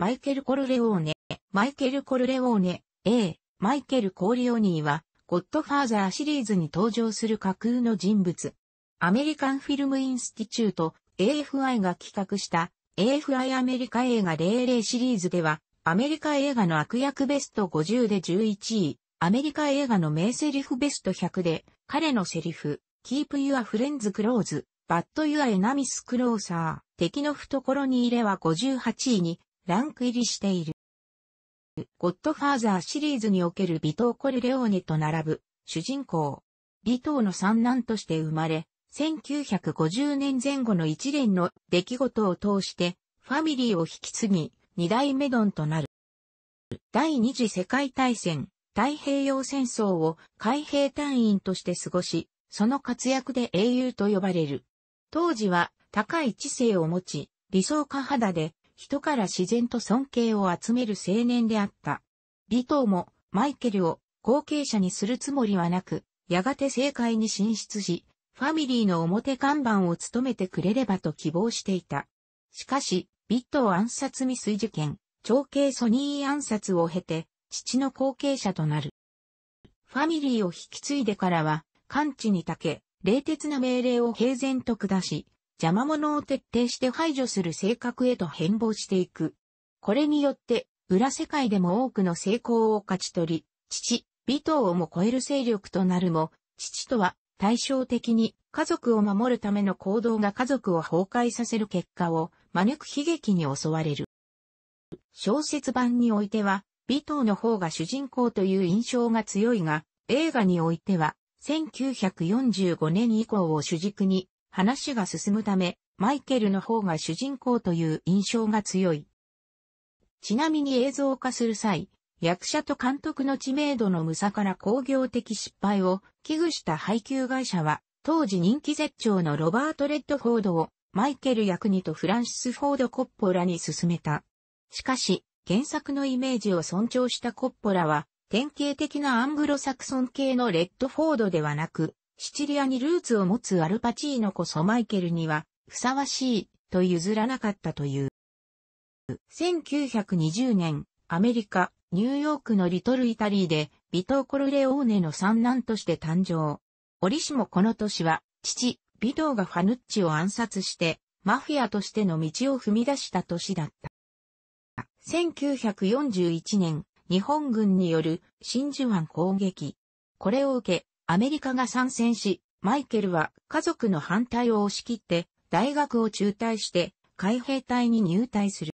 マイケル・コルレオーネ、マイケル・コルレオーネ、A、マイケル・コーリオニーは、ゴッドファーザーシリーズに登場する架空の人物。アメリカンフィルムインスティチュート AFI が企画した AFI アメリカ映画00シリーズでは、アメリカ映画の悪役ベスト50で11位、アメリカ映画の名セリフベスト100で、彼のセリフ、Keep Your Friends Close, But Your Enemies Closer、敵の懐に入れは58位に、ランク入りしている。ゴッドファーザーシリーズにおけるビトー・コルレオーネと並ぶ主人公。ビトーの三男として生まれ、1950年前後の一連の出来事を通してファミリーを引き継ぎ、二代目ドンとなる。第二次世界大戦、太平洋戦争を海兵隊員として過ごし、その活躍で英雄と呼ばれる。当時は高い知性を持ち、理想家肌で人から自然と尊敬を集める青年であった。ビトもマイケルを後継者にするつもりはなく、やがて政界に進出し、ファミリーの表看板を務めてくれればと希望していた。しかし、ビット暗殺未遂事件、長兄ソニー暗殺を経て、父の後継者となる。ファミリーを引き継いでからは、完治にたけ、冷徹な命令を平然と下し、邪魔者を徹底して排除する性格へと変貌していく。これによって、裏世界でも多くの成功を勝ち取り、父、尾藤をも超える勢力となるも、父とは対照的に家族を守るための行動が家族を崩壊させる結果を招く悲劇に襲われる。小説版においては、尾藤の方が主人公という印象が強いが、映画においては、1945年以降を主軸に、話が進むため、マイケルの方が主人公という印象が強い。ちなみに映像化する際、役者と監督の知名度の無差から工業的失敗を危惧した配給会社は、当時人気絶頂のロバート・レッドフォードをマイケル役にとフランシス・フォード・コッポラに勧めた。しかし、原作のイメージを尊重したコッポラは、典型的なアングロサクソン系のレッドフォードではなく、シチリアにルーツを持つアルパチーノこそマイケルには、ふさわしい、と譲らなかったという。1920年、アメリカ、ニューヨークのリトルイタリーで、ビトー・コルレオーネの三男として誕生。折しもこの年は、父、ビトーがファヌッチを暗殺して、マフィアとしての道を踏み出した年だった。1941年、日本軍による真珠湾攻撃。これを受け、アメリカが参戦し、マイケルは家族の反対を押し切って大学を中退して海兵隊に入隊する。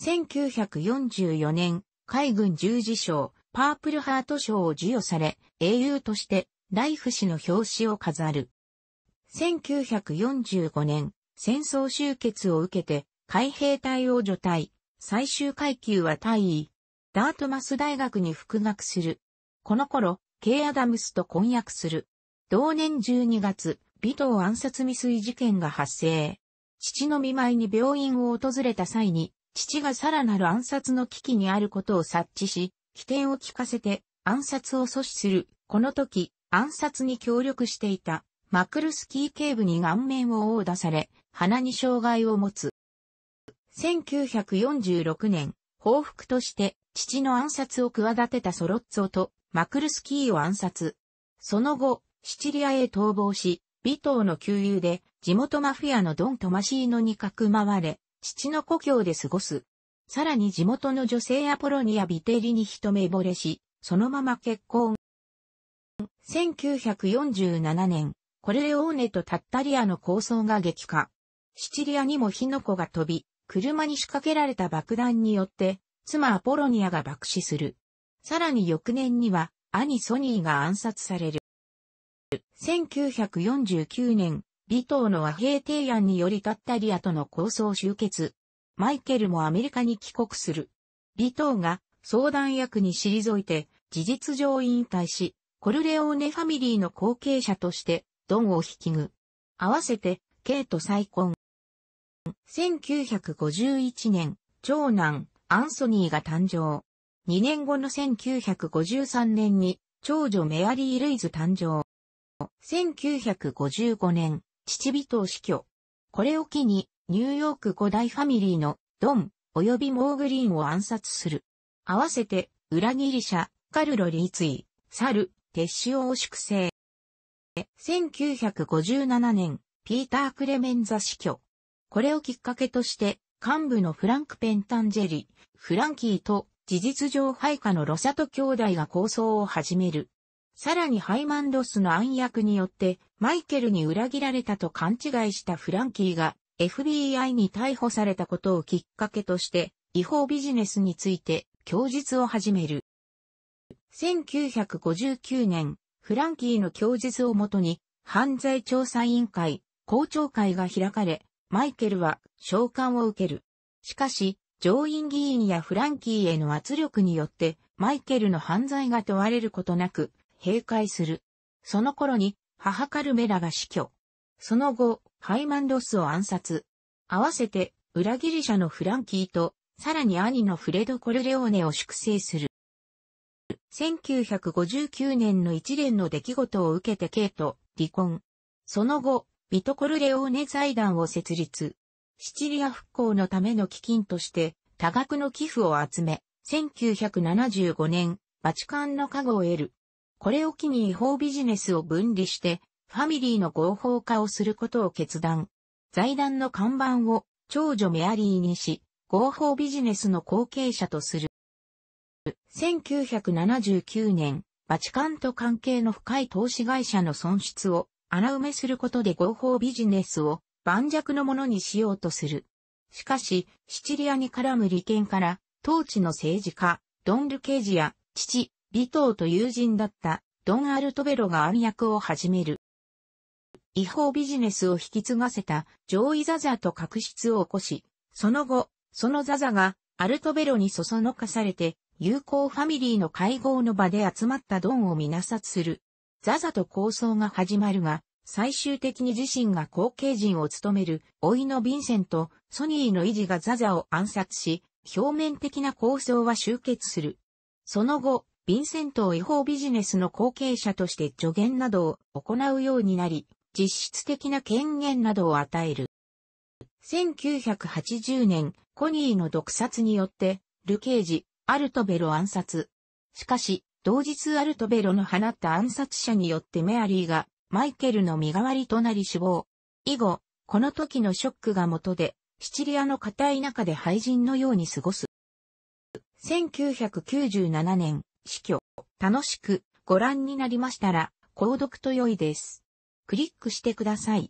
1944年、海軍十字章、パープルハート賞を授与され、英雄としてライフ氏の表紙を飾る。1945年、戦争終結を受けて、海兵隊を除隊、最終階級は大位、ダートマス大学に復学する。この頃、ケイ・アダムスと婚約する。同年12月、尾藤暗殺未遂事件が発生。父の見舞いに病院を訪れた際に、父がさらなる暗殺の危機にあることを察知し、起点を聞かせて暗殺を阻止する。この時、暗殺に協力していたマクルスキー警部に顔面を殴打され、鼻に障害を持つ。1946年、報復として父の暗殺を企てたソロッツォとマクルスキーを暗殺。その後、シチリアへ逃亡し、尾島の旧友で地元マフィアのドン・トマシーノにかくまわれ、父の故郷で過ごす。さらに地元の女性アポロニア・ビテリに一目惚れし、そのまま結婚。1947年、コレレオーネとタッタリアの抗争が激化。シチリアにも火の粉が飛び、車に仕掛けられた爆弾によって、妻アポロニアが爆死する。さらに翌年には兄ソニーが暗殺される。1949年、李東の和平提案によりタッタリアとの構想終結。マイケルもアメリカに帰国する。李東が相談役に退いて、事実上引退し、コルレオーネファミリーの後継者として、ドンを引き具。合わせて、ケイと再婚。1951年、長男、アンソニーが誕生。2年後の1953年に、長女メアリー・ルイズ誕生。1955年、父人を死去。これを機に、ニューヨーク五大ファミリーのドン、及びモーグリーンを暗殺する。合わせて、裏切り者、カルロ・リーツイ、サル、テシオを粛清。1957年、ピーター・クレメンザ死去。これをきっかけとして、幹部のフランク・ペンタンジェリ、フランキーと事実上配下のロサト兄弟が抗争を始める。さらにハイマンロスの暗躍によってマイケルに裏切られたと勘違いしたフランキーが FBI に逮捕されたことをきっかけとして違法ビジネスについて供述を始める。1959年、フランキーの供述をもとに犯罪調査委員会、公聴会が開かれ、マイケルは召喚を受ける。しかし、上院議員やフランキーへの圧力によって、マイケルの犯罪が問われることなく、閉会する。その頃に、母カルメラが死去。その後、ハイマンロスを暗殺。合わせて、裏切り者のフランキーと、さらに兄のフレド・コルレオーネを粛清する。1959年の一連の出来事を受けてケイと離婚。その後、ビトコルレオーネ財団を設立。シチリア復興のための基金として多額の寄付を集め、1975年、バチカンの加護を得る。これを機に違法ビジネスを分離して、ファミリーの合法化をすることを決断。財団の看板を長女メアリーにし、合法ビジネスの後継者とする。1979年、バチカンと関係の深い投資会社の損失を穴埋めすることで合法ビジネスを盤石のものにしようとする。しかし、シチリアに絡む利権から、当地の政治家、ドン・ルケージや、父、リトーと友人だったドン・アルトベロが暗躍を始める。違法ビジネスを引き継がせた上位ザザと確執を起こし、その後、そのザザがアルトベロにそそのかされて、友好ファミリーの会合の場で集まったドンを皆殺する。ザザと抗争が始まるが、最終的に自身が後継人を務める、老いのヴィンセント、ソニーの維持がザザを暗殺し、表面的な構想は終結する。その後、ヴィンセントを違法ビジネスの後継者として助言などを行うようになり、実質的な権限などを与える。1980年、コニーの毒殺によって、ルケージ、アルトベロ暗殺。しかし、同日アルトベロの放った暗殺者によってメアリーがマイケルの身代わりとなり死亡。以後、この時のショックが元で、シチリアの固い中で廃人のように過ごす。1997年、死去。楽しくご覧になりましたら、購読と良いです。クリックしてください。